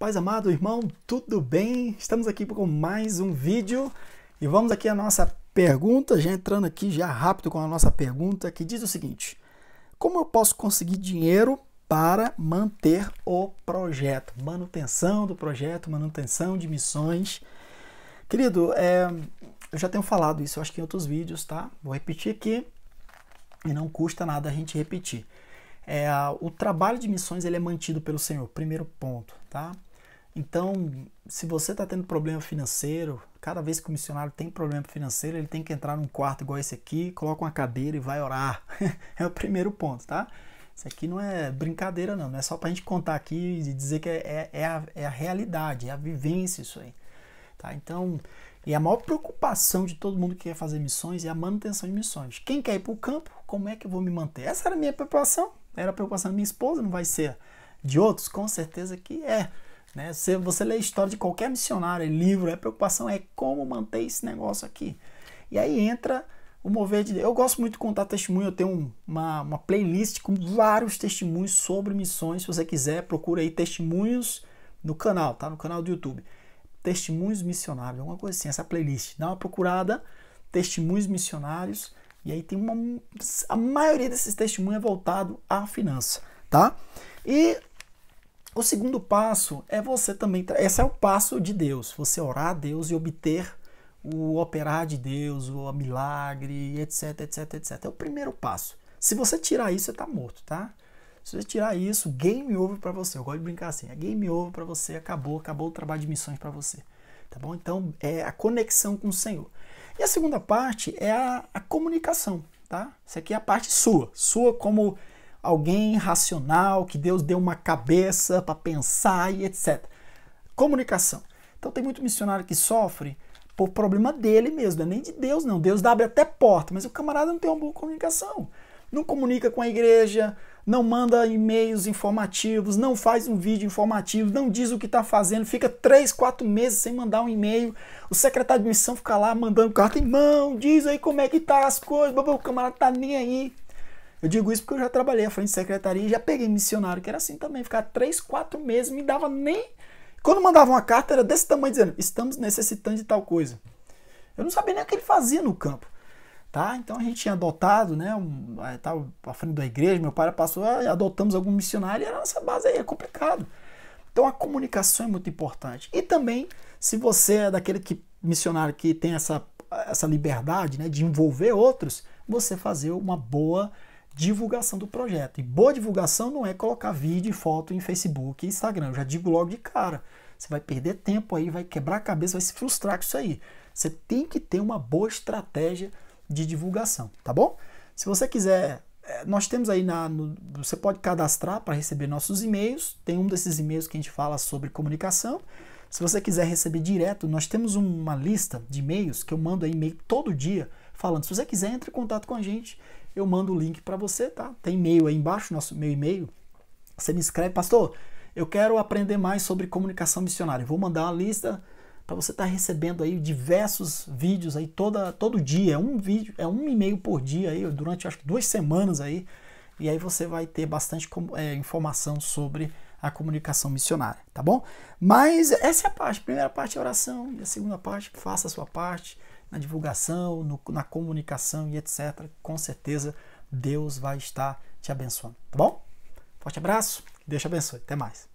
Paz amado irmão, tudo bem? Estamos aqui com mais um vídeo e vamos aqui a nossa pergunta, já entrando aqui já rápido com a nossa pergunta que diz o seguinte: Como eu posso conseguir dinheiro para manter o projeto? Manutenção do projeto, manutenção de missões. Querido, é, eu já tenho falado isso, eu acho que em outros vídeos, tá? Vou repetir aqui e não custa nada a gente repetir. É, o trabalho de missões ele é mantido pelo Senhor, primeiro ponto, tá? Então, se você está tendo problema financeiro, cada vez que o missionário tem problema financeiro, ele tem que entrar num quarto igual esse aqui, coloca uma cadeira e vai orar. é o primeiro ponto, tá? Isso aqui não é brincadeira, não. Não é só para a gente contar aqui e dizer que é, é, é, a, é a realidade, é a vivência isso aí. Tá? Então, e a maior preocupação de todo mundo que quer fazer missões é a manutenção de missões. Quem quer ir para o campo, como é que eu vou me manter? Essa era a minha preocupação. Era a preocupação da minha esposa, não vai ser de outros? Com certeza que é. Né? Você, você lê a história de qualquer missionário, é livro, a é preocupação é como manter esse negócio aqui. E aí entra o mover de Deus. Eu gosto muito de contar testemunho, eu tenho uma, uma playlist com vários testemunhos sobre missões. Se você quiser, procura aí testemunhos no canal, tá? No canal do YouTube. Testemunhos missionários, alguma coisa assim, essa playlist. Dá uma procurada, testemunhos missionários. E aí tem uma. A maioria desses testemunhos é voltado à finança, tá? E o segundo passo é você também. Esse é o passo de Deus. Você orar a Deus e obter o operar de Deus, o milagre, etc, etc, etc. É o primeiro passo. Se você tirar isso, você tá morto, tá? Se você tirar isso, game over para você. Eu gosto de brincar assim. É game over para você, acabou, acabou o trabalho de missões para você. Tá bom? Então, é a conexão com o Senhor. E a segunda parte é a, a comunicação, tá? Isso aqui é a parte sua, sua como alguém racional, que Deus deu uma cabeça para pensar e etc. Comunicação. Então tem muito missionário que sofre por problema dele mesmo, não é nem de Deus não. Deus abre até porta, mas o camarada não tem uma boa comunicação. Não comunica com a igreja, não manda e-mails informativos, não faz um vídeo informativo, não diz o que está fazendo, fica três, quatro meses sem mandar um e-mail. O secretário de missão fica lá mandando carta em mão, diz aí como é que tá as coisas, o camarada tá nem aí. Eu digo isso porque eu já trabalhei à frente de secretaria e já peguei missionário, que era assim também, ficar três, quatro meses, me dava nem. Quando mandava uma carta, era desse tamanho dizendo, estamos necessitando de tal coisa. Eu não sabia nem o que ele fazia no campo. Tá? Então a gente tinha adotado, né? Um, é, tava à frente da igreja, meu pai passou, ah, adotamos algum missionário e era nessa base aí, é complicado. Então a comunicação é muito importante. E também, se você é daquele que, missionário que tem essa, essa liberdade né, de envolver outros, você fazer uma boa divulgação do projeto. E boa divulgação não é colocar vídeo e foto em Facebook e Instagram. Eu já digo logo de cara. Você vai perder tempo aí, vai quebrar a cabeça, vai se frustrar com isso aí. Você tem que ter uma boa estratégia de divulgação, tá bom? Se você quiser, é, nós temos aí na. No, você pode cadastrar para receber nossos e-mails. Tem um desses e-mails que a gente fala sobre comunicação. Se você quiser receber direto, nós temos uma lista de e-mails que eu mando aí e-mail todo dia falando. Se você quiser, entre em contato com a gente eu mando o link para você, tá? Tem e-mail aí embaixo, nosso meu e-mail. Você me escreve, pastor, eu quero aprender mais sobre comunicação missionária. vou mandar uma lista para você estar tá recebendo aí diversos vídeos aí toda, todo dia, é um vídeo, é um e-mail por dia aí, durante acho que duas semanas aí, e aí você vai ter bastante é, informação sobre a comunicação missionária, tá bom? Mas essa é a parte. A primeira parte é oração, e a segunda parte, faça a sua parte na divulgação, no, na comunicação e etc. Com certeza Deus vai estar te abençoando, tá bom? Forte abraço, Deus te abençoe, até mais.